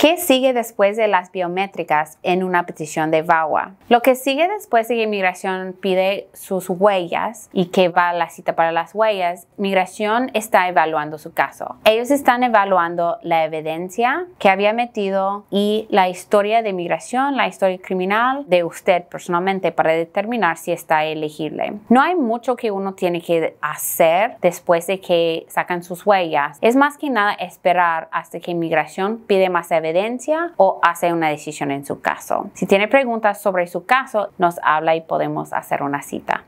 ¿Qué sigue después de las biométricas en una petición de VAWA? Lo que sigue después de que inmigración pide sus huellas y que va a la cita para las huellas, Migración está evaluando su caso. Ellos están evaluando la evidencia que había metido y la historia de migración, la historia criminal de usted personalmente para determinar si está elegible. No hay mucho que uno tiene que hacer después de que sacan sus huellas. Es más que nada esperar hasta que Migración pide más evidencia o hace una decisión en su caso. Si tiene preguntas sobre su caso, nos habla y podemos hacer una cita.